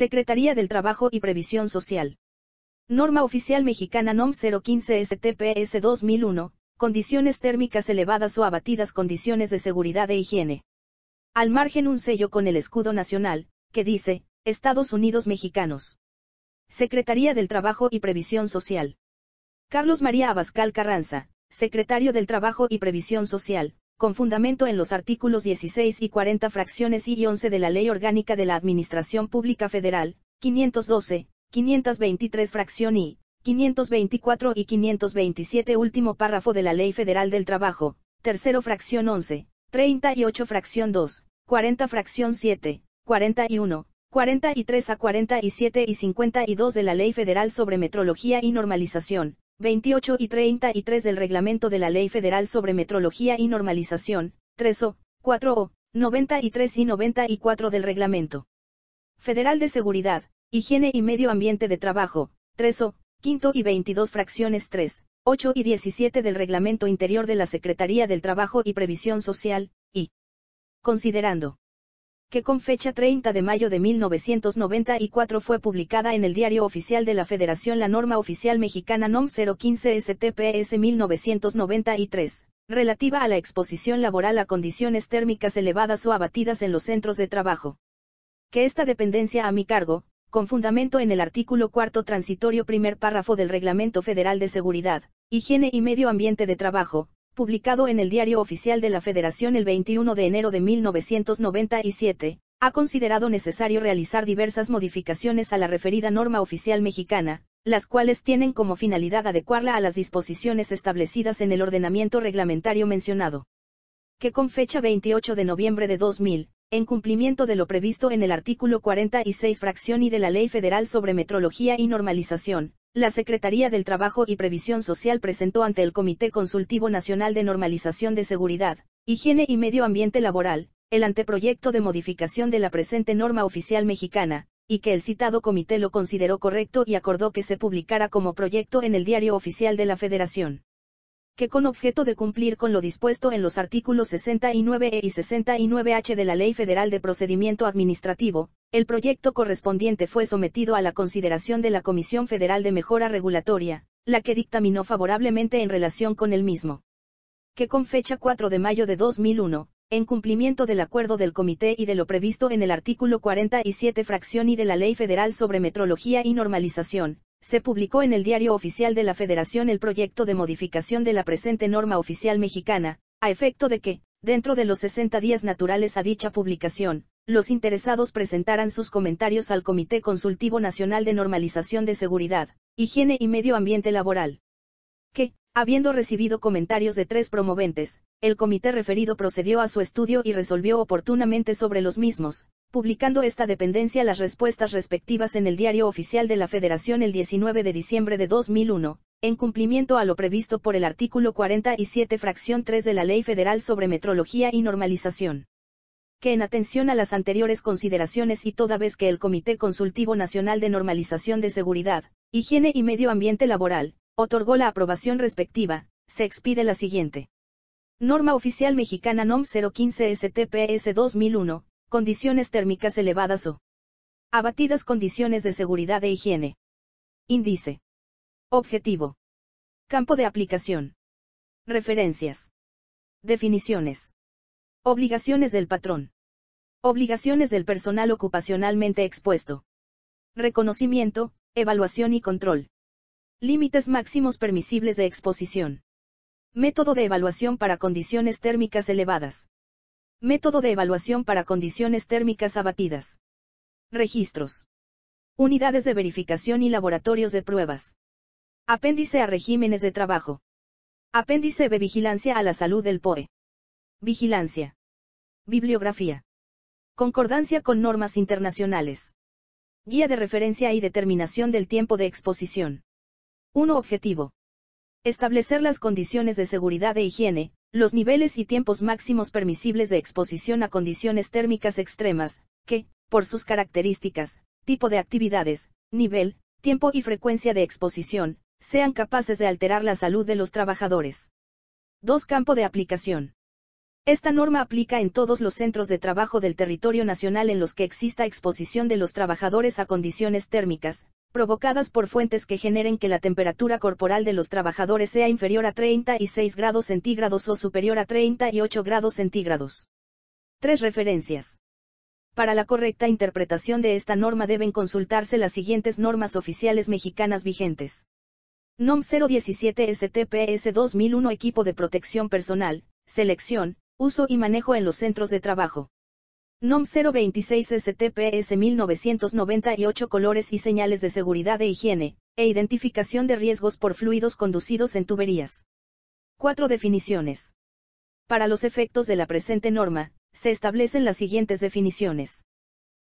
Secretaría del Trabajo y Previsión Social. Norma Oficial Mexicana NOM 015 STPS 2001, condiciones térmicas elevadas o abatidas condiciones de seguridad e higiene. Al margen un sello con el escudo nacional, que dice, Estados Unidos Mexicanos. Secretaría del Trabajo y Previsión Social. Carlos María Abascal Carranza, Secretario del Trabajo y Previsión Social, con fundamento en los artículos 16 y 40 fracciones y 11 de la Ley Orgánica de la Administración Pública Federal, 512, 523 fracción I, 524 y 527 último párrafo de la Ley Federal del Trabajo, tercero fracción 11, 38 fracción 2, 40 fracción 7, 41, 43 a 47 y 52 de la Ley Federal sobre Metrología y Normalización, 28 y 33 del Reglamento de la Ley Federal sobre Metrología y Normalización, 3 o, 4 o, 93 y 94 del Reglamento Federal de Seguridad, Higiene y Medio Ambiente de Trabajo, 3 o, 5 y 22 fracciones 3, 8 y 17 del Reglamento Interior de la Secretaría del Trabajo y Previsión Social, y considerando que con fecha 30 de mayo de 1994 fue publicada en el Diario Oficial de la Federación la norma oficial mexicana NOM 015 STPS 1993, relativa a la exposición laboral a condiciones térmicas elevadas o abatidas en los centros de trabajo. Que esta dependencia a mi cargo, con fundamento en el artículo cuarto transitorio primer párrafo del Reglamento Federal de Seguridad, Higiene y Medio Ambiente de Trabajo, publicado en el Diario Oficial de la Federación el 21 de enero de 1997, ha considerado necesario realizar diversas modificaciones a la referida norma oficial mexicana, las cuales tienen como finalidad adecuarla a las disposiciones establecidas en el ordenamiento reglamentario mencionado. Que con fecha 28 de noviembre de 2000, en cumplimiento de lo previsto en el artículo 46 fracción y de la Ley Federal sobre Metrología y Normalización, la Secretaría del Trabajo y Previsión Social presentó ante el Comité Consultivo Nacional de Normalización de Seguridad, Higiene y Medio Ambiente Laboral, el anteproyecto de modificación de la presente norma oficial mexicana, y que el citado comité lo consideró correcto y acordó que se publicara como proyecto en el Diario Oficial de la Federación que con objeto de cumplir con lo dispuesto en los artículos 69e y 69h e de la Ley Federal de Procedimiento Administrativo, el proyecto correspondiente fue sometido a la consideración de la Comisión Federal de Mejora Regulatoria, la que dictaminó favorablemente en relación con el mismo. Que con fecha 4 de mayo de 2001, en cumplimiento del acuerdo del comité y de lo previsto en el artículo 47 fracción y de la Ley Federal sobre Metrología y Normalización, se publicó en el Diario Oficial de la Federación el proyecto de modificación de la presente norma oficial mexicana, a efecto de que, dentro de los 60 días naturales a dicha publicación, los interesados presentaran sus comentarios al Comité Consultivo Nacional de Normalización de Seguridad, Higiene y Medio Ambiente Laboral. Que, habiendo recibido comentarios de tres promoventes, el comité referido procedió a su estudio y resolvió oportunamente sobre los mismos, publicando esta dependencia las respuestas respectivas en el Diario Oficial de la Federación el 19 de diciembre de 2001, en cumplimiento a lo previsto por el artículo 47 fracción 3 de la Ley Federal sobre Metrología y Normalización. Que en atención a las anteriores consideraciones y toda vez que el Comité Consultivo Nacional de Normalización de Seguridad, Higiene y Medio Ambiente Laboral, otorgó la aprobación respectiva, se expide la siguiente. Norma Oficial Mexicana NOM 015 STPS 2001, condiciones térmicas elevadas o abatidas condiciones de seguridad e higiene. Índice. Objetivo. Campo de aplicación. Referencias. Definiciones. Obligaciones del patrón. Obligaciones del personal ocupacionalmente expuesto. Reconocimiento, evaluación y control. Límites máximos permisibles de exposición. Método de evaluación para condiciones térmicas elevadas. Método de evaluación para condiciones térmicas abatidas. Registros. Unidades de verificación y laboratorios de pruebas. Apéndice a regímenes de trabajo. Apéndice B. Vigilancia a la salud del POE. Vigilancia. Bibliografía. Concordancia con normas internacionales. Guía de referencia y determinación del tiempo de exposición. 1. Objetivo. Establecer las condiciones de seguridad e higiene, los niveles y tiempos máximos permisibles de exposición a condiciones térmicas extremas, que, por sus características, tipo de actividades, nivel, tiempo y frecuencia de exposición, sean capaces de alterar la salud de los trabajadores. 2. Campo de aplicación. Esta norma aplica en todos los centros de trabajo del territorio nacional en los que exista exposición de los trabajadores a condiciones térmicas, provocadas por fuentes que generen que la temperatura corporal de los trabajadores sea inferior a 36 grados centígrados o superior a 38 grados centígrados. Tres referencias. Para la correcta interpretación de esta norma deben consultarse las siguientes normas oficiales mexicanas vigentes. NOM 017 STPS 2001 Equipo de Protección Personal, Selección, Uso y Manejo en los Centros de Trabajo. NOM 026 STPS 1998 Colores y señales de seguridad e higiene, e identificación de riesgos por fluidos conducidos en tuberías. 4 definiciones. Para los efectos de la presente norma, se establecen las siguientes definiciones.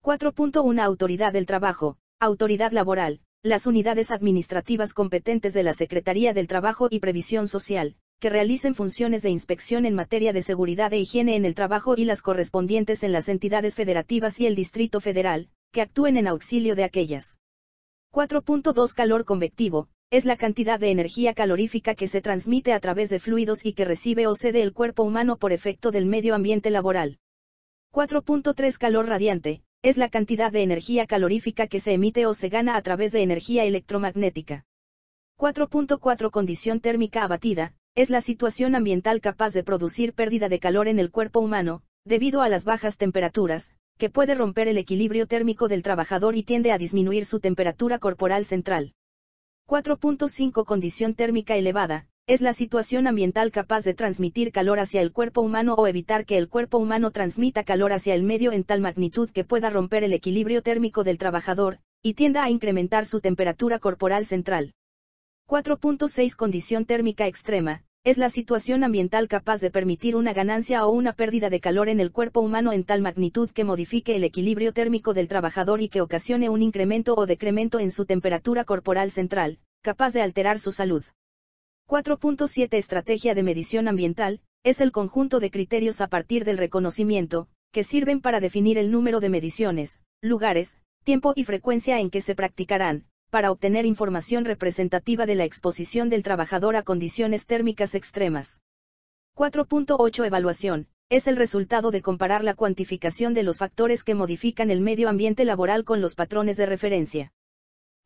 4.1 Autoridad del Trabajo, Autoridad Laboral, las unidades administrativas competentes de la Secretaría del Trabajo y Previsión Social, que realicen funciones de inspección en materia de seguridad e higiene en el trabajo y las correspondientes en las entidades federativas y el Distrito Federal, que actúen en auxilio de aquellas. 4.2 Calor convectivo, es la cantidad de energía calorífica que se transmite a través de fluidos y que recibe o cede el cuerpo humano por efecto del medio ambiente laboral. 4.3 Calor radiante, es la cantidad de energía calorífica que se emite o se gana a través de energía electromagnética. 4.4 Condición térmica abatida, es la situación ambiental capaz de producir pérdida de calor en el cuerpo humano, debido a las bajas temperaturas, que puede romper el equilibrio térmico del trabajador y tiende a disminuir su temperatura corporal central. 4.5 Condición térmica elevada, es la situación ambiental capaz de transmitir calor hacia el cuerpo humano o evitar que el cuerpo humano transmita calor hacia el medio en tal magnitud que pueda romper el equilibrio térmico del trabajador, y tienda a incrementar su temperatura corporal central. 4.6 Condición térmica extrema, es la situación ambiental capaz de permitir una ganancia o una pérdida de calor en el cuerpo humano en tal magnitud que modifique el equilibrio térmico del trabajador y que ocasione un incremento o decremento en su temperatura corporal central, capaz de alterar su salud. 4.7 Estrategia de medición ambiental, es el conjunto de criterios a partir del reconocimiento, que sirven para definir el número de mediciones, lugares, tiempo y frecuencia en que se practicarán, para obtener información representativa de la exposición del trabajador a condiciones térmicas extremas. 4.8 Evaluación. Es el resultado de comparar la cuantificación de los factores que modifican el medio ambiente laboral con los patrones de referencia.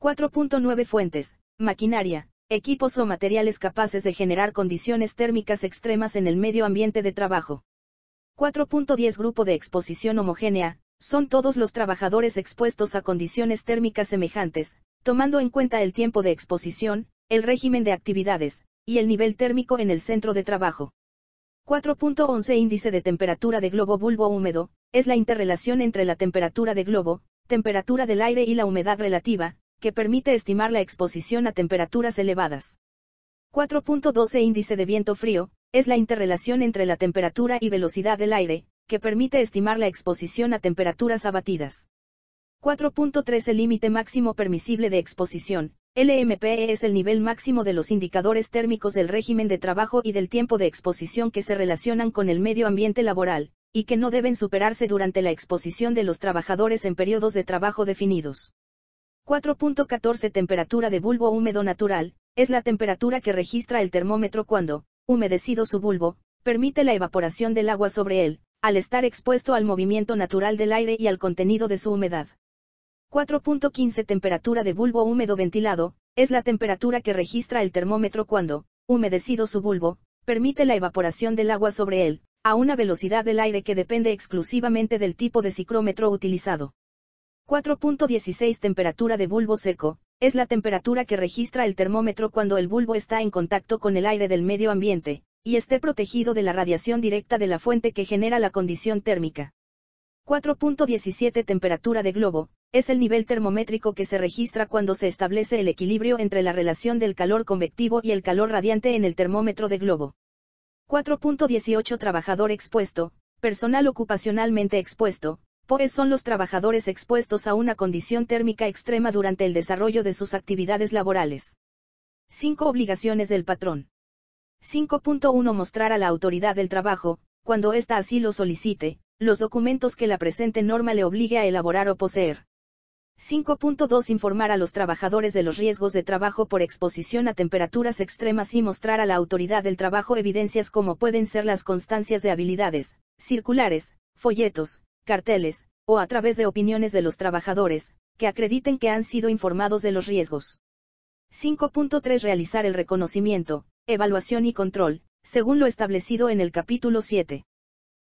4.9 Fuentes. Maquinaria, equipos o materiales capaces de generar condiciones térmicas extremas en el medio ambiente de trabajo. 4.10 Grupo de exposición homogénea, son todos los trabajadores expuestos a condiciones térmicas semejantes, tomando en cuenta el tiempo de exposición, el régimen de actividades, y el nivel térmico en el centro de trabajo. 4.11 Índice de temperatura de globo bulbo húmedo, es la interrelación entre la temperatura de globo, temperatura del aire y la humedad relativa, que permite estimar la exposición a temperaturas elevadas. 4.12 Índice de viento frío, es la interrelación entre la temperatura y velocidad del aire, que permite estimar la exposición a temperaturas abatidas. 4.3 El límite máximo permisible de exposición, LMPE es el nivel máximo de los indicadores térmicos del régimen de trabajo y del tiempo de exposición que se relacionan con el medio ambiente laboral, y que no deben superarse durante la exposición de los trabajadores en periodos de trabajo definidos. 4.14 Temperatura de bulbo húmedo natural, es la temperatura que registra el termómetro cuando, humedecido su bulbo, permite la evaporación del agua sobre él, al estar expuesto al movimiento natural del aire y al contenido de su humedad. 4.15 Temperatura de bulbo húmedo ventilado, es la temperatura que registra el termómetro cuando, humedecido su bulbo, permite la evaporación del agua sobre él, a una velocidad del aire que depende exclusivamente del tipo de ciclómetro utilizado. 4.16 Temperatura de bulbo seco, es la temperatura que registra el termómetro cuando el bulbo está en contacto con el aire del medio ambiente, y esté protegido de la radiación directa de la fuente que genera la condición térmica. 4.17 Temperatura de globo, es el nivel termométrico que se registra cuando se establece el equilibrio entre la relación del calor convectivo y el calor radiante en el termómetro de globo. 4.18 Trabajador expuesto, personal ocupacionalmente expuesto, pues son los trabajadores expuestos a una condición térmica extrema durante el desarrollo de sus actividades laborales. 5 Obligaciones del patrón. 5.1 Mostrar a la autoridad del trabajo, cuando ésta así lo solicite, los documentos que la presente norma le obligue a elaborar o poseer. 5.2 Informar a los trabajadores de los riesgos de trabajo por exposición a temperaturas extremas y mostrar a la autoridad del trabajo evidencias como pueden ser las constancias de habilidades, circulares, folletos, carteles, o a través de opiniones de los trabajadores, que acrediten que han sido informados de los riesgos. 5.3 Realizar el reconocimiento, evaluación y control, según lo establecido en el capítulo 7.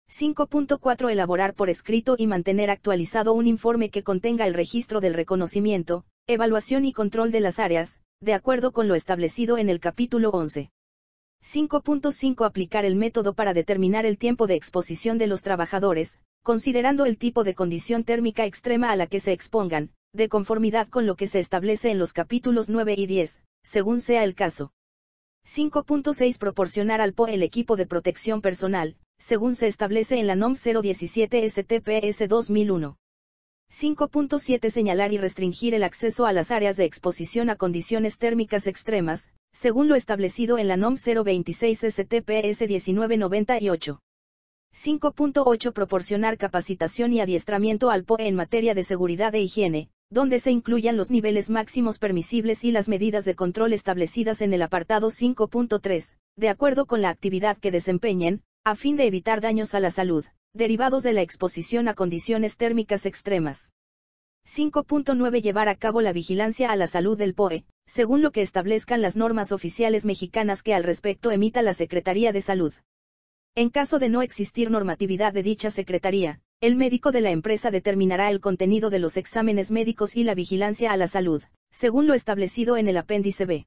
5.4 Elaborar por escrito y mantener actualizado un informe que contenga el registro del reconocimiento, evaluación y control de las áreas, de acuerdo con lo establecido en el capítulo 11. 5.5 Aplicar el método para determinar el tiempo de exposición de los trabajadores, considerando el tipo de condición térmica extrema a la que se expongan, de conformidad con lo que se establece en los capítulos 9 y 10, según sea el caso. 5.6 Proporcionar al PO e el equipo de protección personal, según se establece en la NOM 017 STPS 2001. 5.7 Señalar y restringir el acceso a las áreas de exposición a condiciones térmicas extremas, según lo establecido en la NOM 026 STPS 1998. 5.8 Proporcionar capacitación y adiestramiento al POE en materia de seguridad e higiene, donde se incluyan los niveles máximos permisibles y las medidas de control establecidas en el apartado 5.3, de acuerdo con la actividad que desempeñen, a fin de evitar daños a la salud, derivados de la exposición a condiciones térmicas extremas. 5.9 Llevar a cabo la vigilancia a la salud del POE, según lo que establezcan las normas oficiales mexicanas que al respecto emita la Secretaría de Salud. En caso de no existir normatividad de dicha Secretaría, el médico de la empresa determinará el contenido de los exámenes médicos y la vigilancia a la salud, según lo establecido en el apéndice B.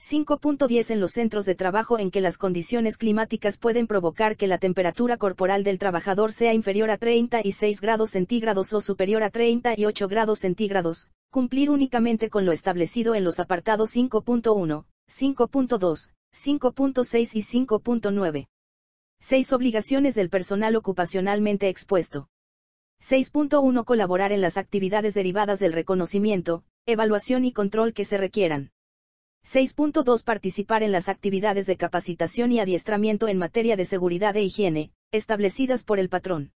5.10 en los centros de trabajo en que las condiciones climáticas pueden provocar que la temperatura corporal del trabajador sea inferior a 36 grados centígrados o superior a 38 grados centígrados, cumplir únicamente con lo establecido en los apartados 5.1, 5.2, 5.6 y 5.9. 6. Obligaciones del personal ocupacionalmente expuesto. 6.1 Colaborar en las actividades derivadas del reconocimiento, evaluación y control que se requieran. 6.2 Participar en las actividades de capacitación y adiestramiento en materia de seguridad e higiene, establecidas por el patrón.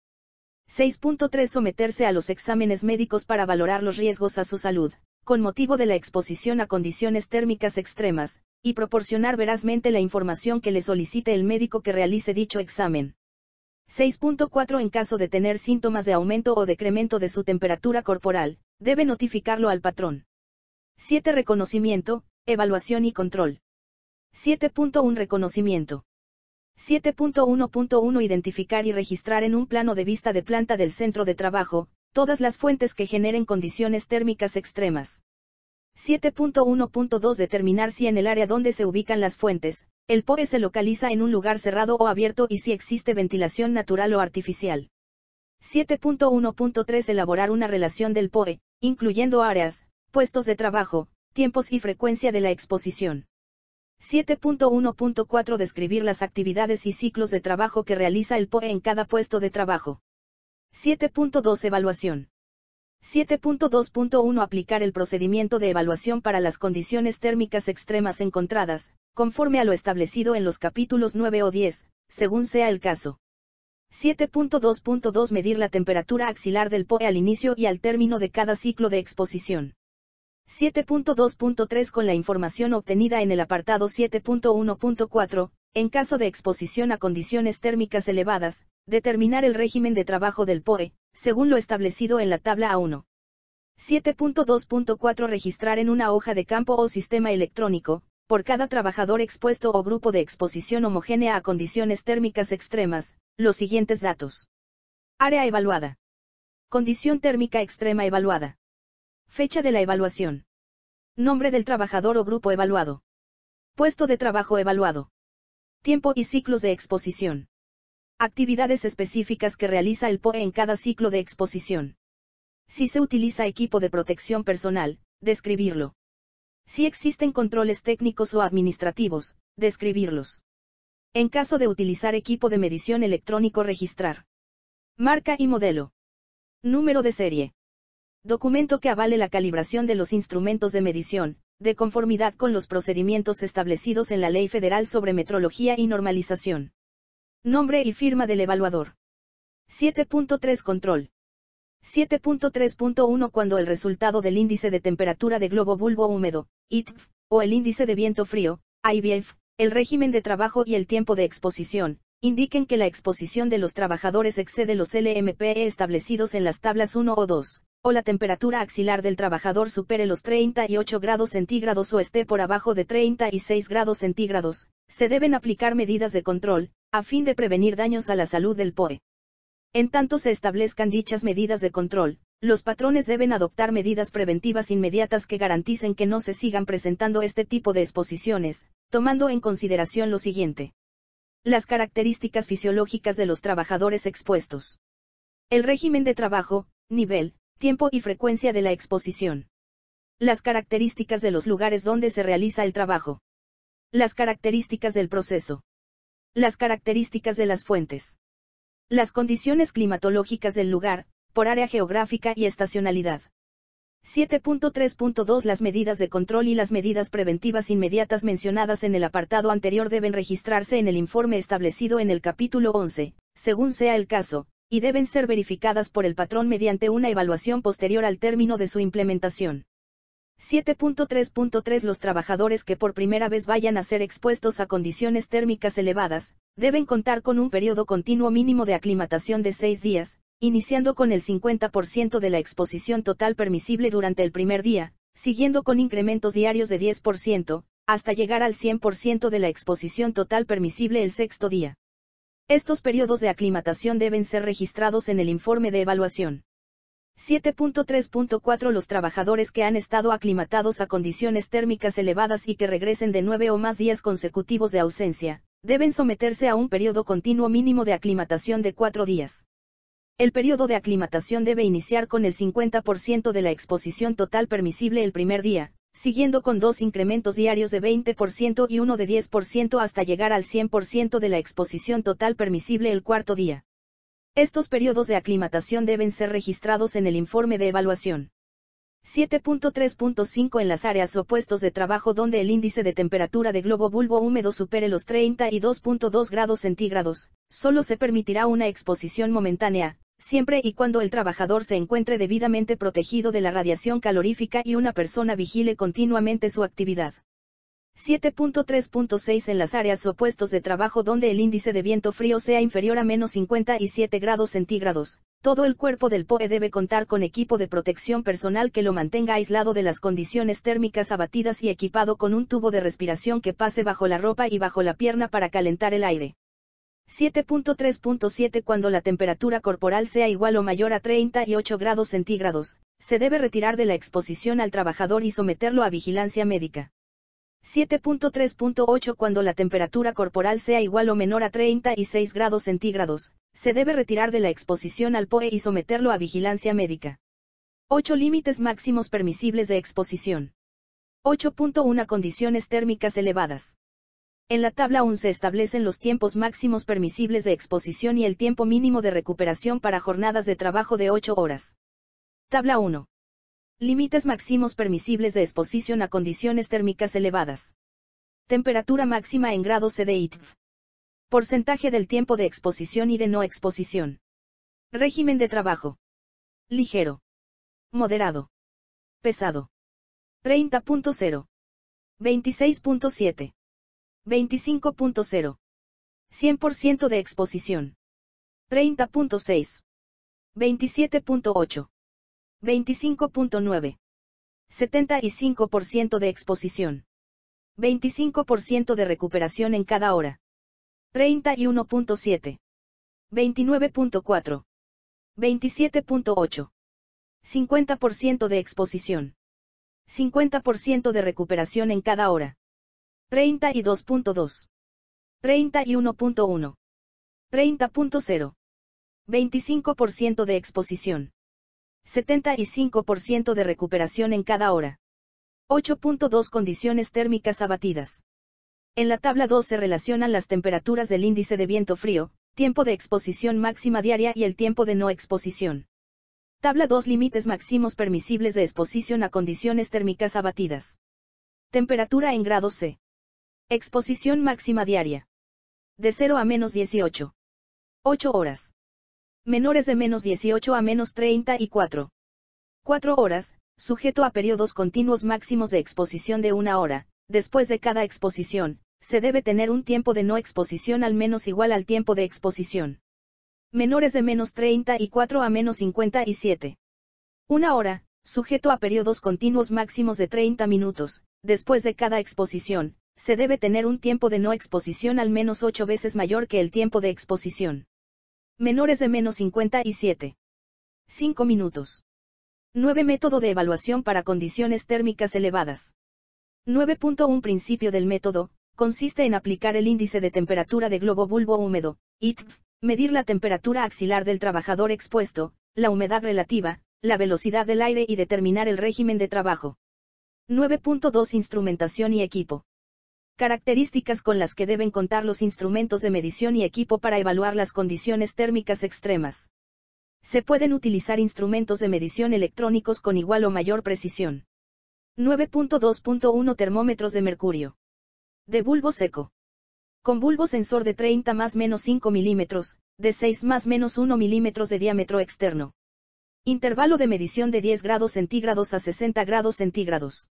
6.3 Someterse a los exámenes médicos para valorar los riesgos a su salud, con motivo de la exposición a condiciones térmicas extremas, y proporcionar verazmente la información que le solicite el médico que realice dicho examen. 6.4 En caso de tener síntomas de aumento o decremento de su temperatura corporal, debe notificarlo al patrón. 7. Reconocimiento, Evaluación y control. 7.1 Reconocimiento. 7.1.1 Identificar y registrar en un plano de vista de planta del centro de trabajo, todas las fuentes que generen condiciones térmicas extremas. 7.1.2 Determinar si en el área donde se ubican las fuentes, el POE se localiza en un lugar cerrado o abierto y si existe ventilación natural o artificial. 7.1.3 Elaborar una relación del POE, incluyendo áreas, puestos de trabajo, tiempos y frecuencia de la exposición. 7.1.4 Describir las actividades y ciclos de trabajo que realiza el POE en cada puesto de trabajo. 7.2 Evaluación. 7.2.1 Aplicar el procedimiento de evaluación para las condiciones térmicas extremas encontradas, conforme a lo establecido en los capítulos 9 o 10, según sea el caso. 7.2.2 Medir la temperatura axilar del POE al inicio y al término de cada ciclo de exposición. 7.2.3 con la información obtenida en el apartado 7.1.4, en caso de exposición a condiciones térmicas elevadas, determinar el régimen de trabajo del POE, según lo establecido en la tabla A1. 7.2.4 Registrar en una hoja de campo o sistema electrónico, por cada trabajador expuesto o grupo de exposición homogénea a condiciones térmicas extremas, los siguientes datos. Área evaluada. Condición térmica extrema evaluada. Fecha de la evaluación. Nombre del trabajador o grupo evaluado. Puesto de trabajo evaluado. Tiempo y ciclos de exposición. Actividades específicas que realiza el POE en cada ciclo de exposición. Si se utiliza equipo de protección personal, describirlo. Si existen controles técnicos o administrativos, describirlos. En caso de utilizar equipo de medición electrónico registrar. Marca y modelo. Número de serie. Documento que avale la calibración de los instrumentos de medición, de conformidad con los procedimientos establecidos en la Ley Federal sobre Metrología y Normalización. Nombre y firma del evaluador. 7.3 Control. 7.3.1 Cuando el resultado del índice de temperatura de globo bulbo húmedo, ITF, o el índice de viento frío, IVF, el régimen de trabajo y el tiempo de exposición, indiquen que la exposición de los trabajadores excede los LMPE establecidos en las tablas 1 o 2 o la temperatura axilar del trabajador supere los 38 grados centígrados o esté por abajo de 36 grados centígrados, se deben aplicar medidas de control, a fin de prevenir daños a la salud del POE. En tanto se establezcan dichas medidas de control, los patrones deben adoptar medidas preventivas inmediatas que garanticen que no se sigan presentando este tipo de exposiciones, tomando en consideración lo siguiente. Las características fisiológicas de los trabajadores expuestos. El régimen de trabajo, nivel, tiempo y frecuencia de la exposición. Las características de los lugares donde se realiza el trabajo. Las características del proceso. Las características de las fuentes. Las condiciones climatológicas del lugar, por área geográfica y estacionalidad. 7.3.2 Las medidas de control y las medidas preventivas inmediatas mencionadas en el apartado anterior deben registrarse en el informe establecido en el capítulo 11, según sea el caso, y deben ser verificadas por el patrón mediante una evaluación posterior al término de su implementación. 7.3.3 Los trabajadores que por primera vez vayan a ser expuestos a condiciones térmicas elevadas, deben contar con un periodo continuo mínimo de aclimatación de 6 días, iniciando con el 50% de la exposición total permisible durante el primer día, siguiendo con incrementos diarios de 10%, hasta llegar al 100% de la exposición total permisible el sexto día. Estos periodos de aclimatación deben ser registrados en el informe de evaluación. 7.3.4 Los trabajadores que han estado aclimatados a condiciones térmicas elevadas y que regresen de nueve o más días consecutivos de ausencia, deben someterse a un periodo continuo mínimo de aclimatación de cuatro días. El periodo de aclimatación debe iniciar con el 50% de la exposición total permisible el primer día, siguiendo con dos incrementos diarios de 20% y uno de 10% hasta llegar al 100% de la exposición total permisible el cuarto día. Estos periodos de aclimatación deben ser registrados en el informe de evaluación. 7.3.5 En las áreas puestos de trabajo donde el índice de temperatura de globo bulbo húmedo supere los 32.2 grados centígrados, solo se permitirá una exposición momentánea, siempre y cuando el trabajador se encuentre debidamente protegido de la radiación calorífica y una persona vigile continuamente su actividad. 7.3.6 En las áreas puestos de trabajo donde el índice de viento frío sea inferior a menos 57 grados centígrados, todo el cuerpo del POE debe contar con equipo de protección personal que lo mantenga aislado de las condiciones térmicas abatidas y equipado con un tubo de respiración que pase bajo la ropa y bajo la pierna para calentar el aire. 7.3.7 Cuando la temperatura corporal sea igual o mayor a 38 grados centígrados, se debe retirar de la exposición al trabajador y someterlo a vigilancia médica. 7.3.8 Cuando la temperatura corporal sea igual o menor a 36 grados centígrados, se debe retirar de la exposición al POE y someterlo a vigilancia médica. 8 Límites máximos permisibles de exposición. 8.1 Condiciones térmicas elevadas. En la tabla 1 se establecen los tiempos máximos permisibles de exposición y el tiempo mínimo de recuperación para jornadas de trabajo de 8 horas. Tabla 1. Límites máximos permisibles de exposición a condiciones térmicas elevadas. Temperatura máxima en grados CDITF. Porcentaje del tiempo de exposición y de no exposición. Régimen de trabajo. Ligero. Moderado. Pesado. 30.0. 26.7. 25.0. 100% de exposición. 30.6. 27.8. 25.9. 75% de exposición. 25% de recuperación en cada hora. 31.7. 29.4. 27.8. 50% de exposición. 50% de recuperación en cada hora. 32.2. 31.1. 30.0. 25% de exposición. 75% de recuperación en cada hora. 8.2 condiciones térmicas abatidas. En la tabla 2 se relacionan las temperaturas del índice de viento frío, tiempo de exposición máxima diaria y el tiempo de no exposición. Tabla 2 Límites máximos permisibles de exposición a condiciones térmicas abatidas. Temperatura en grados C. Exposición máxima diaria. De 0 a menos 18. 8 horas. Menores de menos 18 a menos 34. 4 horas, sujeto a periodos continuos máximos de exposición de una hora. Después de cada exposición, se debe tener un tiempo de no exposición al menos igual al tiempo de exposición. Menores de menos 34 a menos 57. Una hora, sujeto a periodos continuos máximos de 30 minutos, después de cada exposición, se debe tener un tiempo de no exposición al menos 8 veces mayor que el tiempo de exposición. Menores de menos 57. 5 minutos. 9 Método de evaluación para condiciones térmicas elevadas. 9.1 Principio del método, consiste en aplicar el índice de temperatura de globo bulbo húmedo, ITF, medir la temperatura axilar del trabajador expuesto, la humedad relativa, la velocidad del aire y determinar el régimen de trabajo. 9.2 Instrumentación y equipo características con las que deben contar los instrumentos de medición y equipo para evaluar las condiciones térmicas extremas. Se pueden utilizar instrumentos de medición electrónicos con igual o mayor precisión. 9.2.1 Termómetros de mercurio. De bulbo seco. Con bulbo sensor de 30 más menos 5 milímetros, de 6 más menos 1 milímetros de diámetro externo. Intervalo de medición de 10 grados centígrados a 60 grados centígrados.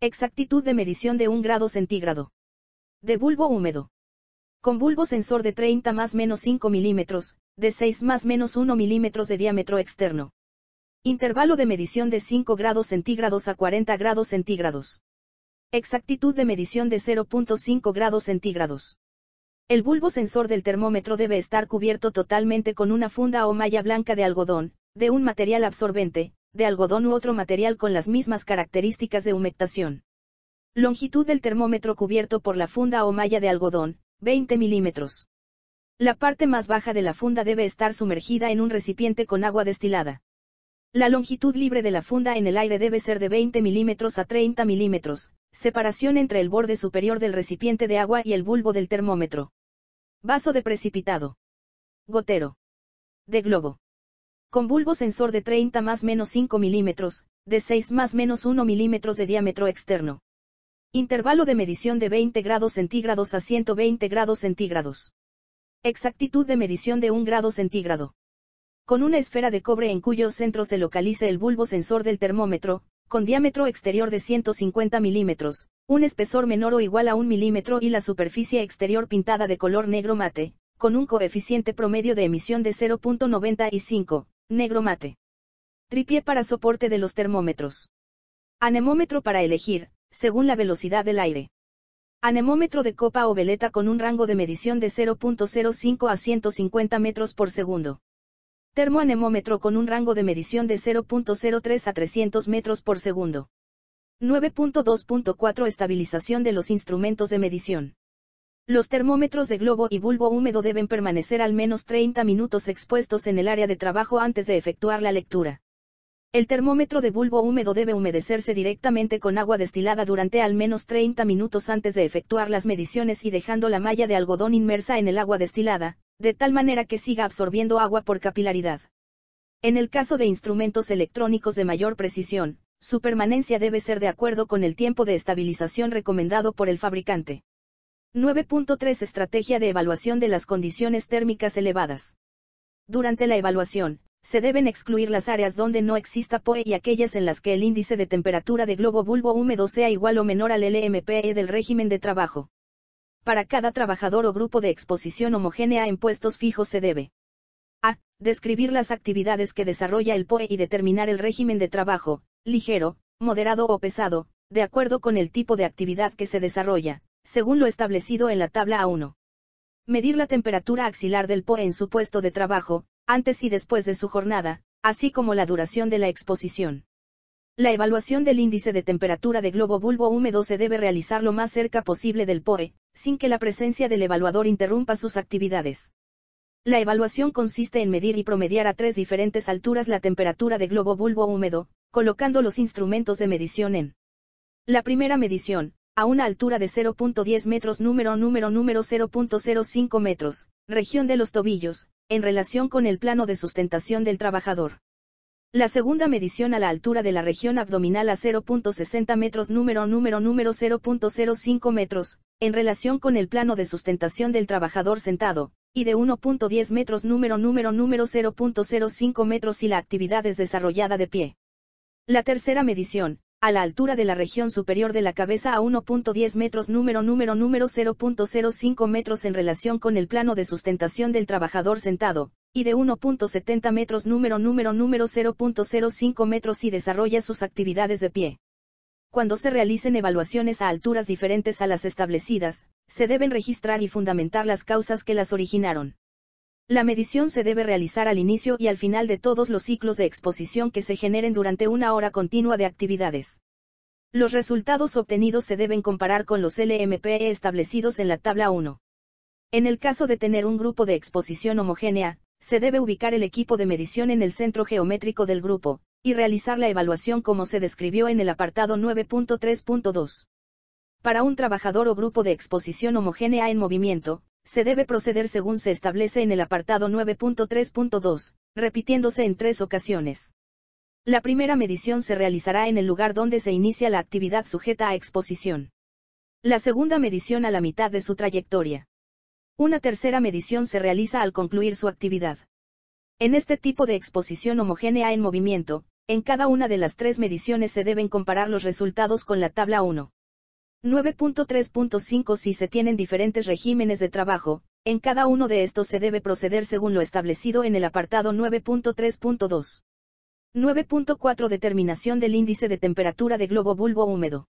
Exactitud de medición de 1 grado centígrado. De bulbo húmedo. Con bulbo sensor de 30 más menos 5 milímetros, de 6 más menos 1 milímetros de diámetro externo. Intervalo de medición de 5 grados centígrados a 40 grados centígrados. Exactitud de medición de 0.5 grados centígrados. El bulbo sensor del termómetro debe estar cubierto totalmente con una funda o malla blanca de algodón, de un material absorbente, de algodón u otro material con las mismas características de humectación. Longitud del termómetro cubierto por la funda o malla de algodón, 20 milímetros. La parte más baja de la funda debe estar sumergida en un recipiente con agua destilada. La longitud libre de la funda en el aire debe ser de 20 milímetros a 30 milímetros, separación entre el borde superior del recipiente de agua y el bulbo del termómetro. Vaso de precipitado. Gotero. De globo con bulbo sensor de 30 más menos 5 milímetros, de 6 más menos 1 milímetros de diámetro externo. Intervalo de medición de 20 grados centígrados a 120 grados centígrados. Exactitud de medición de 1 grado centígrado. Con una esfera de cobre en cuyo centro se localice el bulbo sensor del termómetro, con diámetro exterior de 150 milímetros, un espesor menor o igual a 1 milímetro y la superficie exterior pintada de color negro mate, con un coeficiente promedio de emisión de 0.95, Negro mate. Tripié para soporte de los termómetros. Anemómetro para elegir, según la velocidad del aire. Anemómetro de copa o veleta con un rango de medición de 0.05 a 150 metros por segundo. Termoanemómetro con un rango de medición de 0.03 a 300 metros por segundo. 9.2.4 Estabilización de los instrumentos de medición. Los termómetros de globo y bulbo húmedo deben permanecer al menos 30 minutos expuestos en el área de trabajo antes de efectuar la lectura. El termómetro de bulbo húmedo debe humedecerse directamente con agua destilada durante al menos 30 minutos antes de efectuar las mediciones y dejando la malla de algodón inmersa en el agua destilada, de tal manera que siga absorbiendo agua por capilaridad. En el caso de instrumentos electrónicos de mayor precisión, su permanencia debe ser de acuerdo con el tiempo de estabilización recomendado por el fabricante. 9.3 Estrategia de evaluación de las condiciones térmicas elevadas. Durante la evaluación, se deben excluir las áreas donde no exista POE y aquellas en las que el índice de temperatura de globo bulbo húmedo sea igual o menor al LMPE del régimen de trabajo. Para cada trabajador o grupo de exposición homogénea en puestos fijos se debe a. Describir las actividades que desarrolla el POE y determinar el régimen de trabajo, ligero, moderado o pesado, de acuerdo con el tipo de actividad que se desarrolla según lo establecido en la tabla A1. Medir la temperatura axilar del POE en su puesto de trabajo, antes y después de su jornada, así como la duración de la exposición. La evaluación del índice de temperatura de globo bulbo húmedo se debe realizar lo más cerca posible del POE, sin que la presencia del evaluador interrumpa sus actividades. La evaluación consiste en medir y promediar a tres diferentes alturas la temperatura de globo bulbo húmedo, colocando los instrumentos de medición en la primera medición, a una altura de 0.10 metros número número número 0.05 metros, región de los tobillos, en relación con el plano de sustentación del trabajador. La segunda medición a la altura de la región abdominal a 0.60 metros número número número 0.05 metros, en relación con el plano de sustentación del trabajador sentado, y de 1.10 metros número número número 0.05 metros si la actividad es desarrollada de pie. La tercera medición, a la altura de la región superior de la cabeza a 1.10 metros número número número 0.05 metros en relación con el plano de sustentación del trabajador sentado, y de 1.70 metros número número número 0.05 metros y desarrolla sus actividades de pie. Cuando se realicen evaluaciones a alturas diferentes a las establecidas, se deben registrar y fundamentar las causas que las originaron. La medición se debe realizar al inicio y al final de todos los ciclos de exposición que se generen durante una hora continua de actividades. Los resultados obtenidos se deben comparar con los LMPE establecidos en la tabla 1. En el caso de tener un grupo de exposición homogénea, se debe ubicar el equipo de medición en el centro geométrico del grupo, y realizar la evaluación como se describió en el apartado 9.3.2. Para un trabajador o grupo de exposición homogénea en movimiento, se debe proceder según se establece en el apartado 9.3.2, repitiéndose en tres ocasiones. La primera medición se realizará en el lugar donde se inicia la actividad sujeta a exposición. La segunda medición a la mitad de su trayectoria. Una tercera medición se realiza al concluir su actividad. En este tipo de exposición homogénea en movimiento, en cada una de las tres mediciones se deben comparar los resultados con la tabla 1. 9.3.5 Si se tienen diferentes regímenes de trabajo, en cada uno de estos se debe proceder según lo establecido en el apartado 9.3.2. 9.4 Determinación del índice de temperatura de globo bulbo húmedo.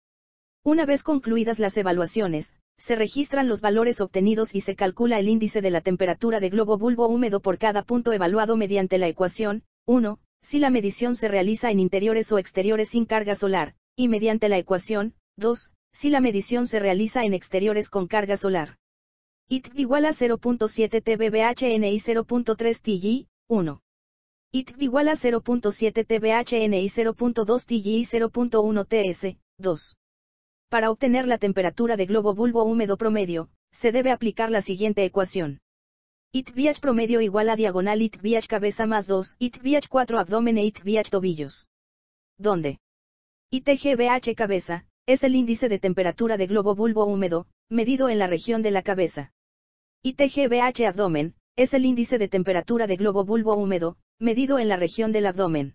Una vez concluidas las evaluaciones, se registran los valores obtenidos y se calcula el índice de la temperatura de globo bulbo húmedo por cada punto evaluado mediante la ecuación 1, si la medición se realiza en interiores o exteriores sin carga solar, y mediante la ecuación 2, si la medición se realiza en exteriores con carga solar. IT igual a 0.7 TBBHNI 0.3 TG, 1. IT igual a 0.7 TBHNI 0.2 TGI 0.1 TS, 2. Para obtener la temperatura de globo bulbo húmedo promedio, se debe aplicar la siguiente ecuación. ITVH promedio igual a diagonal ITVH cabeza más 2, ITVH 4 abdomen e tobillos. Donde. ITGBH cabeza, es el índice de temperatura de globo bulbo húmedo, medido en la región de la cabeza. ITGBH abdomen, es el índice de temperatura de globo bulbo húmedo, medido en la región del abdomen.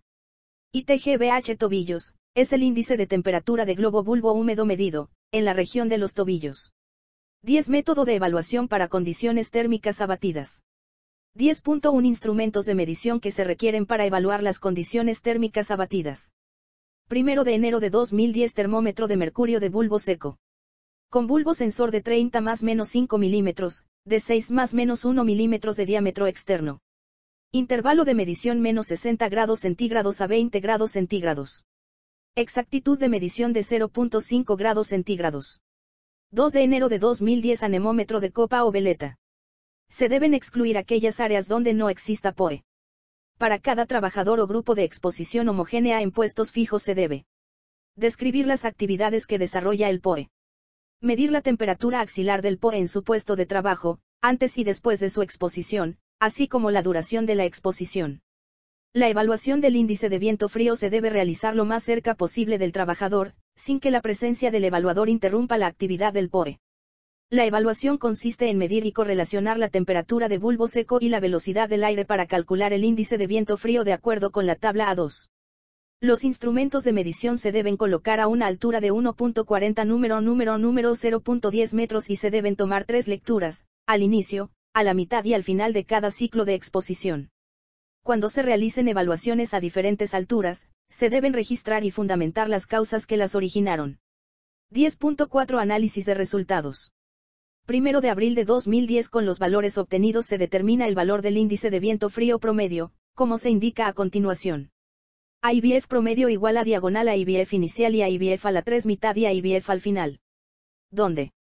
ITGBH tobillos, es el índice de temperatura de globo bulbo húmedo medido, en la región de los tobillos. 10. Método de evaluación para condiciones térmicas abatidas. 10.1 Instrumentos de medición que se requieren para evaluar las condiciones térmicas abatidas. 1 de enero de 2010 termómetro de mercurio de bulbo seco. Con bulbo sensor de 30 más menos 5 milímetros, de 6 más menos 1 milímetros de diámetro externo. Intervalo de medición menos 60 grados centígrados a 20 grados centígrados. Exactitud de medición de 0.5 grados centígrados. 2 de enero de 2010 anemómetro de copa o veleta. Se deben excluir aquellas áreas donde no exista POE para cada trabajador o grupo de exposición homogénea en puestos fijos se debe. Describir las actividades que desarrolla el POE. Medir la temperatura axilar del POE en su puesto de trabajo, antes y después de su exposición, así como la duración de la exposición. La evaluación del índice de viento frío se debe realizar lo más cerca posible del trabajador, sin que la presencia del evaluador interrumpa la actividad del POE. La evaluación consiste en medir y correlacionar la temperatura de bulbo seco y la velocidad del aire para calcular el índice de viento frío de acuerdo con la tabla A2. Los instrumentos de medición se deben colocar a una altura de 1.40 número número número 0.10 metros y se deben tomar tres lecturas, al inicio, a la mitad y al final de cada ciclo de exposición. Cuando se realicen evaluaciones a diferentes alturas, se deben registrar y fundamentar las causas que las originaron. 10.4 Análisis de resultados. Primero de abril de 2010 con los valores obtenidos se determina el valor del índice de viento frío promedio, como se indica a continuación. IBF promedio igual a diagonal a IBF inicial y a IBF a la 3 mitad y a IBF al final. ¿Dónde?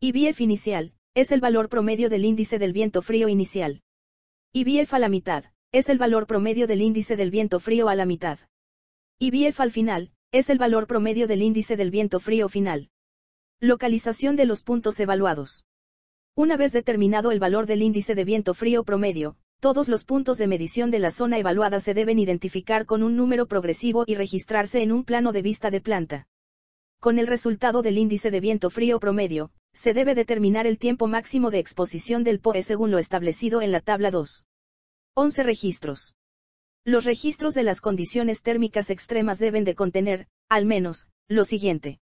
IBF inicial, es el valor promedio del índice del viento frío inicial. IBF a la mitad, es el valor promedio del índice del viento frío a la mitad. IBF al final, es el valor promedio del índice del viento frío final. Localización de los puntos evaluados. Una vez determinado el valor del índice de viento frío promedio, todos los puntos de medición de la zona evaluada se deben identificar con un número progresivo y registrarse en un plano de vista de planta. Con el resultado del índice de viento frío promedio, se debe determinar el tiempo máximo de exposición del POE según lo establecido en la tabla 2. 11 registros. Los registros de las condiciones térmicas extremas deben de contener, al menos, lo siguiente.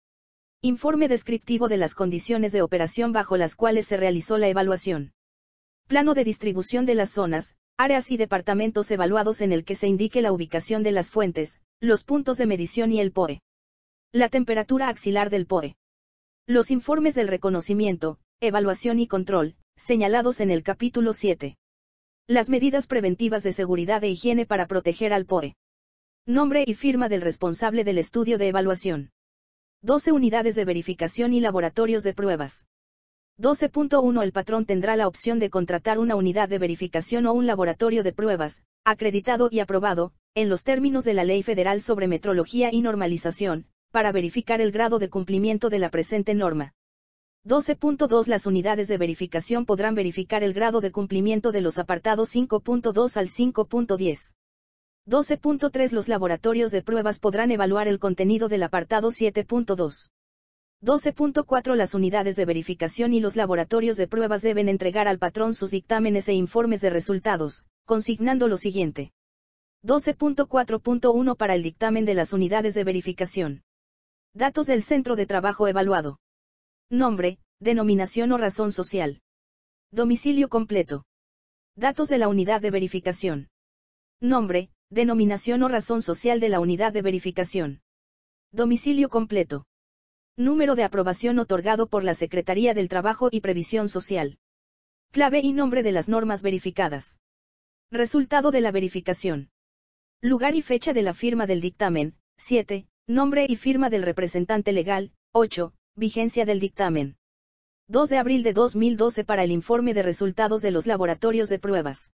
Informe descriptivo de las condiciones de operación bajo las cuales se realizó la evaluación. Plano de distribución de las zonas, áreas y departamentos evaluados en el que se indique la ubicación de las fuentes, los puntos de medición y el POE. La temperatura axilar del POE. Los informes del reconocimiento, evaluación y control, señalados en el capítulo 7. Las medidas preventivas de seguridad e higiene para proteger al POE. Nombre y firma del responsable del estudio de evaluación. 12 unidades de verificación y laboratorios de pruebas. 12.1 El patrón tendrá la opción de contratar una unidad de verificación o un laboratorio de pruebas, acreditado y aprobado, en los términos de la Ley Federal sobre Metrología y Normalización, para verificar el grado de cumplimiento de la presente norma. 12.2 Las unidades de verificación podrán verificar el grado de cumplimiento de los apartados 5.2 al 5.10. 12.3 Los laboratorios de pruebas podrán evaluar el contenido del apartado 7.2. 12.4 Las unidades de verificación y los laboratorios de pruebas deben entregar al patrón sus dictámenes e informes de resultados, consignando lo siguiente. 12.4.1 Para el dictamen de las unidades de verificación. Datos del centro de trabajo evaluado. Nombre, denominación o razón social. Domicilio completo. Datos de la unidad de verificación. Nombre, denominación o razón social de la unidad de verificación. Domicilio completo. Número de aprobación otorgado por la Secretaría del Trabajo y Previsión Social. Clave y nombre de las normas verificadas. Resultado de la verificación. Lugar y fecha de la firma del dictamen. 7. Nombre y firma del representante legal. 8. Vigencia del dictamen. 2 de abril de 2012 para el informe de resultados de los laboratorios de pruebas.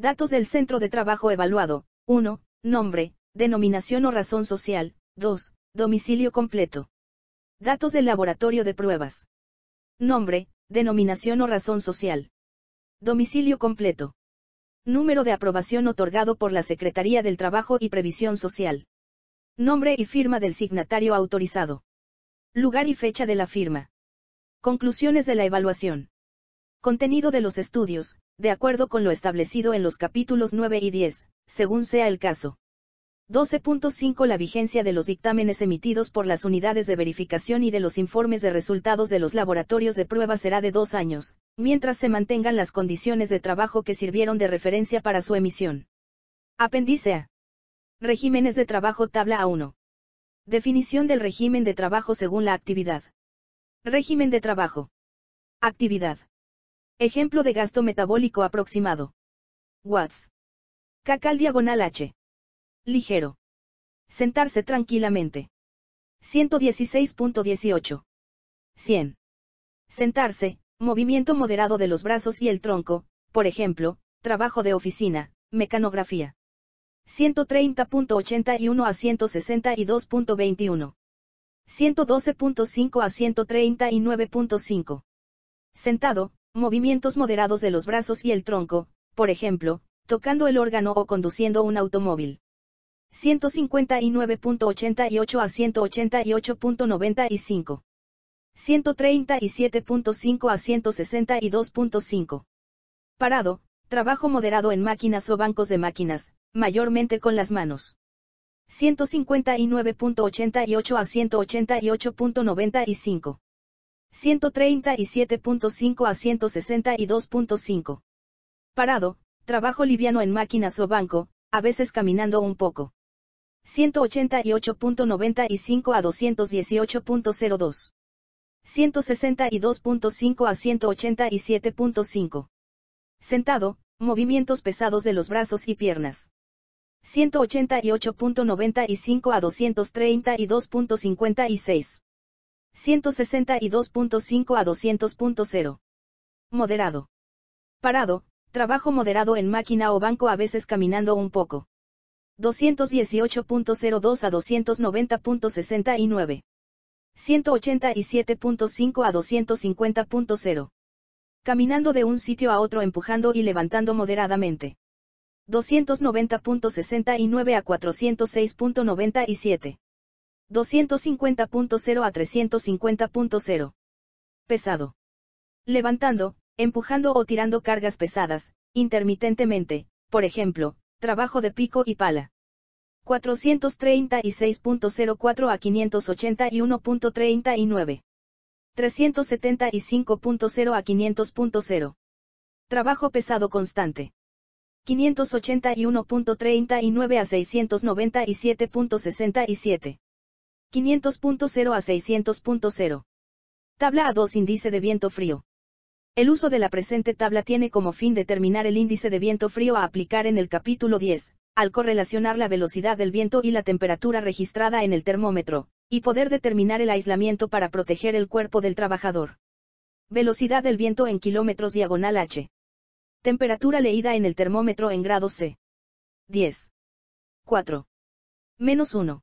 Datos del centro de trabajo evaluado. 1. Nombre, denominación o razón social. 2. Domicilio completo. Datos del laboratorio de pruebas. Nombre, denominación o razón social. Domicilio completo. Número de aprobación otorgado por la Secretaría del Trabajo y Previsión Social. Nombre y firma del signatario autorizado. Lugar y fecha de la firma. Conclusiones de la evaluación. Contenido de los estudios, de acuerdo con lo establecido en los capítulos 9 y 10, según sea el caso. 12.5 La vigencia de los dictámenes emitidos por las unidades de verificación y de los informes de resultados de los laboratorios de prueba será de dos años, mientras se mantengan las condiciones de trabajo que sirvieron de referencia para su emisión. Apéndice A. Regímenes de trabajo Tabla A1. Definición del régimen de trabajo según la actividad. Régimen de trabajo. Actividad. Ejemplo de gasto metabólico aproximado. Watts. Cacal diagonal H. Ligero. Sentarse tranquilamente. 116.18. 100. Sentarse, movimiento moderado de los brazos y el tronco, por ejemplo, trabajo de oficina, mecanografía. 130.81 a 162.21. 112.5 a 139.5. Sentado, Movimientos moderados de los brazos y el tronco, por ejemplo, tocando el órgano o conduciendo un automóvil. 159.88 a 188.95. 137.5 a 162.5. Parado, trabajo moderado en máquinas o bancos de máquinas, mayormente con las manos. 159.88 a 188.95. 137.5 a 162.5. Parado, trabajo liviano en máquinas o banco, a veces caminando un poco. 188.95 a 218.02. 162.5 a 187.5. Sentado, movimientos pesados de los brazos y piernas. 188.95 a 232.56. 162.5 a 200.0. Moderado. Parado, trabajo moderado en máquina o banco a veces caminando un poco. 218.02 a 290.69. 187.5 a 250.0. Caminando de un sitio a otro empujando y levantando moderadamente. 290.69 a 406.97. 250.0 a 350.0. Pesado. Levantando, empujando o tirando cargas pesadas, intermitentemente, por ejemplo, trabajo de pico y pala. 436.04 a 581.39. 375.0 a 500.0. Trabajo pesado constante. 581.39 a 697.67. 500.0 a 600.0. Tabla A2 Índice de viento frío. El uso de la presente tabla tiene como fin determinar el índice de viento frío a aplicar en el capítulo 10, al correlacionar la velocidad del viento y la temperatura registrada en el termómetro, y poder determinar el aislamiento para proteger el cuerpo del trabajador. Velocidad del viento en kilómetros diagonal h. Temperatura leída en el termómetro en grados C. 10. 4. Menos 1.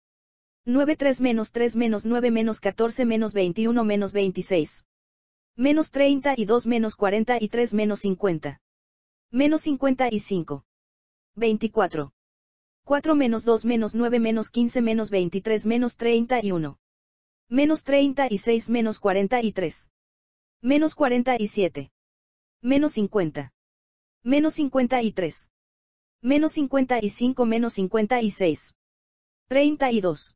9 3 menos 3 menos 9 menos 14 menos 21 menos 26. Menos 32 menos 43 menos 50. Menos 55. 24. 4 menos 2 menos 9 menos 15 menos 23 menos 31. Menos 36 menos 43. Menos 47. Menos 50. Menos 53. Menos 55 menos 56. 32.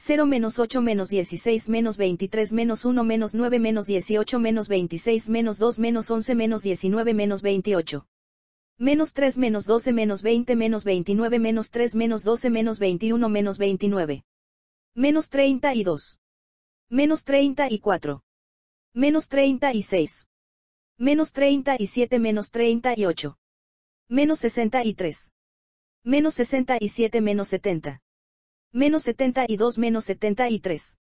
0 menos 8 menos 16 menos 23 menos 1 menos 9 menos 18 menos 26 menos 2 menos 11 menos 19 menos 28. Menos 3 menos 12 menos 20 menos 29 menos 3 menos 12 menos 21 menos 29. Menos 32. Menos 34. Menos 36. Menos 37 menos 38. Menos 63. Menos 67 menos 70 Menos 72 menos 73.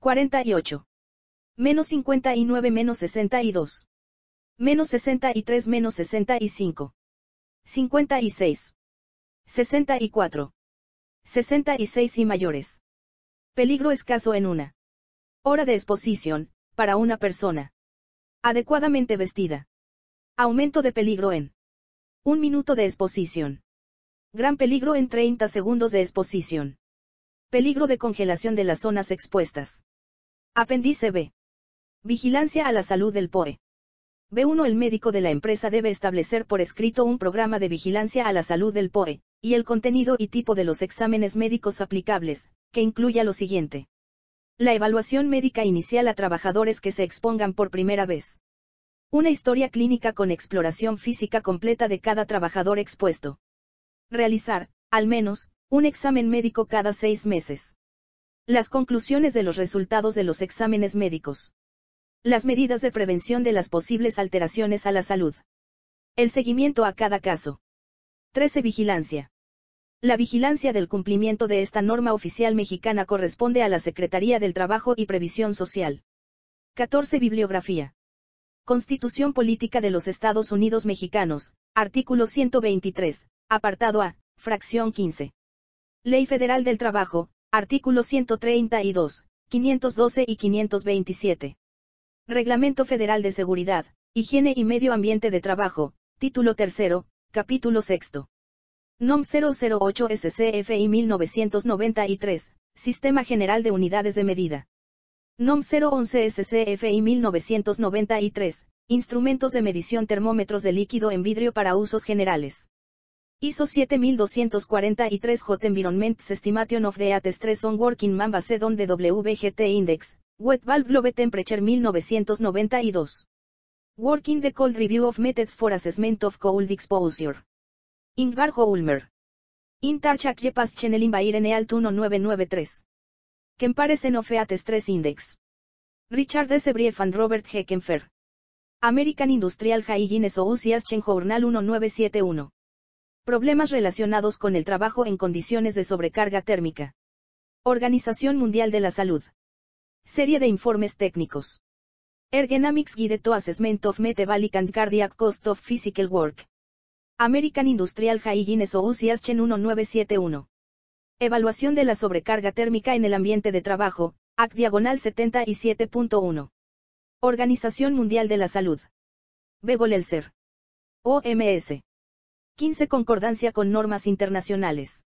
48. Menos 59 menos 62. Menos 63 menos 65. 56. 64. 66 y mayores. Peligro escaso en una. Hora de exposición, para una persona. Adecuadamente vestida. Aumento de peligro en. Un minuto de exposición. Gran peligro en 30 segundos de exposición. Peligro de congelación de las zonas expuestas. Apéndice B. Vigilancia a la salud del POE. B1 El médico de la empresa debe establecer por escrito un programa de vigilancia a la salud del POE, y el contenido y tipo de los exámenes médicos aplicables, que incluya lo siguiente. La evaluación médica inicial a trabajadores que se expongan por primera vez. Una historia clínica con exploración física completa de cada trabajador expuesto. Realizar, al menos, un examen médico cada seis meses. Las conclusiones de los resultados de los exámenes médicos. Las medidas de prevención de las posibles alteraciones a la salud. El seguimiento a cada caso. 13. Vigilancia. La vigilancia del cumplimiento de esta norma oficial mexicana corresponde a la Secretaría del Trabajo y Previsión Social. 14. Bibliografía. Constitución Política de los Estados Unidos Mexicanos, artículo 123, apartado A, fracción 15. Ley Federal del Trabajo, artículos 132, 512 y 527. Reglamento Federal de Seguridad, Higiene y Medio Ambiente de Trabajo, título 3, capítulo 6. NOM 008 SCFI 1993, Sistema General de Unidades de Medida. NOM 011 SCFI 1993, Instrumentos de medición termómetros de líquido en vidrio para usos generales. ISO 7243 Hot Environments Estimation of the At Stress on Working Man Based on the WGT Index, Wet Valve Globe Temperature 1992. Working the Cold Review of Methods for Assessment of Cold Exposure. Ingvar Holmer. Intarchak Jepas Chenelin Bair Nealt 1993. Comparison of At Stress Index. Richard S. Brief and Robert Heckenfer. American Industrial Hygiene Chen Journal 1971. Problemas relacionados con el trabajo en condiciones de sobrecarga térmica. Organización Mundial de la Salud. Serie de informes técnicos. Ergonomics Guide to Assessment of Metabolic and Cardiac Cost of Physical Work. American Industrial Hygiene Association 1971. Evaluación de la sobrecarga térmica en el ambiente de trabajo, ACT diagonal 77.1. Organización Mundial de la Salud. Begolelser. OMS. 15. Concordancia con normas internacionales.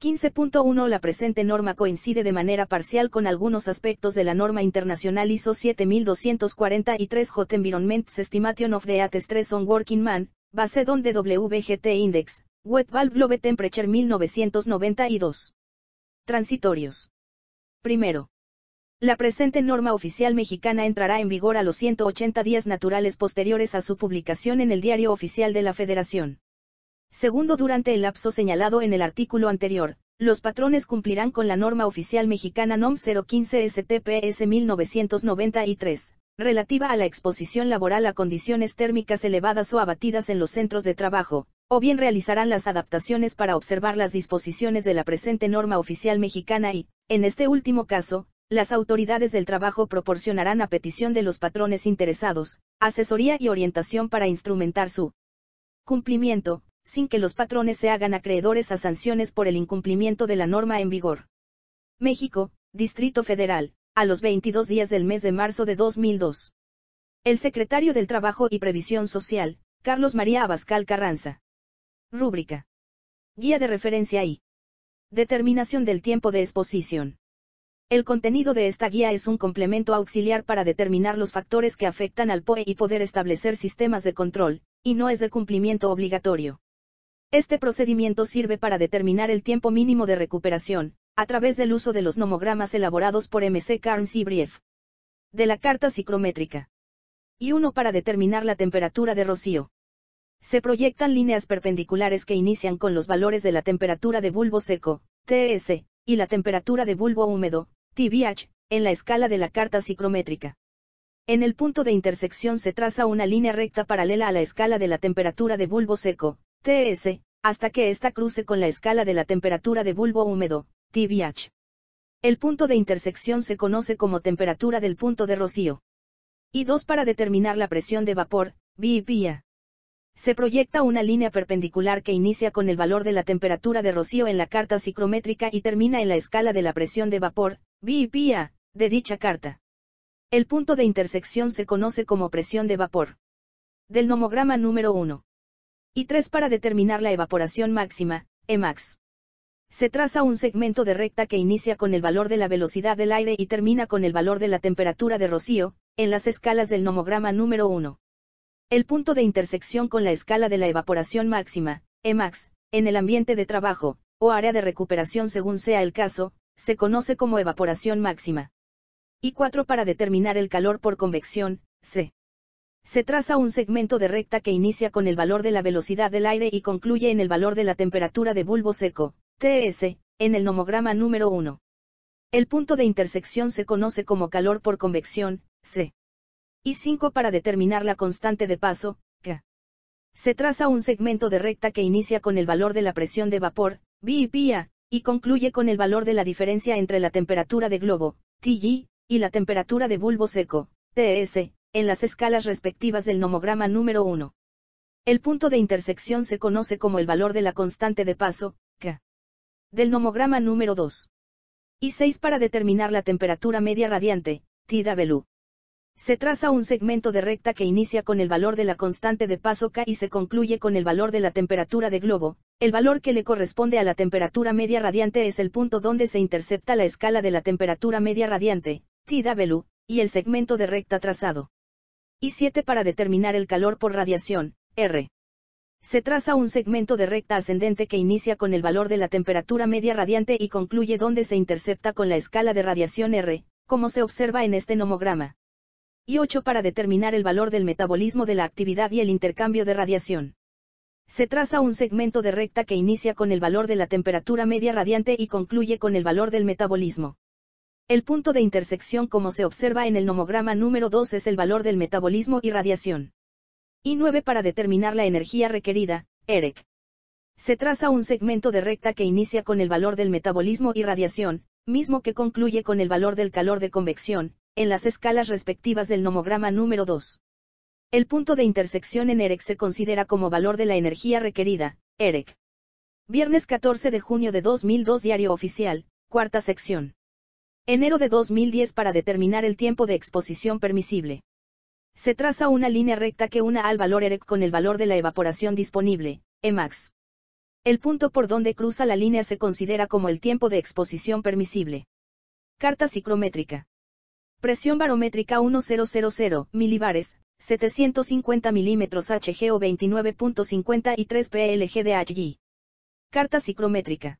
15.1 La presente norma coincide de manera parcial con algunos aspectos de la norma internacional ISO 7243 Hot Environments Estimation of the At Stress on Working Man, base donde WGT Index, Wet Valve Globe Temperature 1992. Transitorios. Primero. La presente norma oficial mexicana entrará en vigor a los 180 días naturales posteriores a su publicación en el Diario Oficial de la Federación. Segundo, durante el lapso señalado en el artículo anterior, los patrones cumplirán con la norma oficial mexicana NOM 015 STPS 1993, relativa a la exposición laboral a condiciones térmicas elevadas o abatidas en los centros de trabajo, o bien realizarán las adaptaciones para observar las disposiciones de la presente norma oficial mexicana y, en este último caso, las autoridades del trabajo proporcionarán a petición de los patrones interesados, asesoría y orientación para instrumentar su cumplimiento, sin que los patrones se hagan acreedores a sanciones por el incumplimiento de la norma en vigor. México, Distrito Federal, a los 22 días del mes de marzo de 2002. El secretario del Trabajo y Previsión Social, Carlos María Abascal Carranza. Rúbrica. Guía de referencia y. Determinación del tiempo de exposición. El contenido de esta guía es un complemento auxiliar para determinar los factores que afectan al POE y poder establecer sistemas de control, y no es de cumplimiento obligatorio. Este procedimiento sirve para determinar el tiempo mínimo de recuperación, a través del uso de los nomogramas elaborados por MC Carnes y Brief. De la carta cicrométrica, Y uno para determinar la temperatura de rocío. Se proyectan líneas perpendiculares que inician con los valores de la temperatura de bulbo seco, TS, y la temperatura de bulbo húmedo, TBH, en la escala de la carta cicrométrica. En el punto de intersección se traza una línea recta paralela a la escala de la temperatura de bulbo seco, TS, hasta que ésta cruce con la escala de la temperatura de bulbo húmedo, TBH. El punto de intersección se conoce como temperatura del punto de rocío. Y 2 para determinar la presión de vapor, VPA. Se proyecta una línea perpendicular que inicia con el valor de la temperatura de rocío en la carta psicrométrica y termina en la escala de la presión de vapor, VPA, de dicha carta. El punto de intersección se conoce como presión de vapor. Del nomograma número 1 y 3 para determinar la evaporación máxima, Emax. Se traza un segmento de recta que inicia con el valor de la velocidad del aire y termina con el valor de la temperatura de rocío, en las escalas del nomograma número 1. El punto de intersección con la escala de la evaporación máxima, Emax, en el ambiente de trabajo, o área de recuperación según sea el caso, se conoce como evaporación máxima. Y 4 para determinar el calor por convección, C. Se traza un segmento de recta que inicia con el valor de la velocidad del aire y concluye en el valor de la temperatura de bulbo seco, TS, en el nomograma número 1. El punto de intersección se conoce como calor por convección, C. Y 5 para determinar la constante de paso, K. Se traza un segmento de recta que inicia con el valor de la presión de vapor, (VP) y concluye con el valor de la diferencia entre la temperatura de globo, TG, y la temperatura de bulbo seco, TS, en las escalas respectivas del nomograma número 1. El punto de intersección se conoce como el valor de la constante de paso, K, del nomograma número 2. Y 6 para determinar la temperatura media radiante, TW. Se traza un segmento de recta que inicia con el valor de la constante de paso K y se concluye con el valor de la temperatura de globo, el valor que le corresponde a la temperatura media radiante es el punto donde se intercepta la escala de la temperatura media radiante, TW, y el segmento de recta trazado y 7 para determinar el calor por radiación, R. Se traza un segmento de recta ascendente que inicia con el valor de la temperatura media radiante y concluye donde se intercepta con la escala de radiación R, como se observa en este nomograma. Y 8 para determinar el valor del metabolismo de la actividad y el intercambio de radiación. Se traza un segmento de recta que inicia con el valor de la temperatura media radiante y concluye con el valor del metabolismo. El punto de intersección como se observa en el nomograma número 2 es el valor del metabolismo y radiación. Y 9 para determinar la energía requerida, EREC. Se traza un segmento de recta que inicia con el valor del metabolismo y radiación, mismo que concluye con el valor del calor de convección, en las escalas respectivas del nomograma número 2. El punto de intersección en EREC se considera como valor de la energía requerida, EREC. Viernes 14 de junio de 2002 Diario Oficial, cuarta sección. Enero de 2010 para determinar el tiempo de exposición permisible. Se traza una línea recta que una al valor EREC con el valor de la evaporación disponible, Emax. El punto por donde cruza la línea se considera como el tiempo de exposición permisible. Carta ciclométrica. Presión barométrica 1000 milibares, 750 milímetros HG o 29.53 PLG de HG. Carta ciclométrica.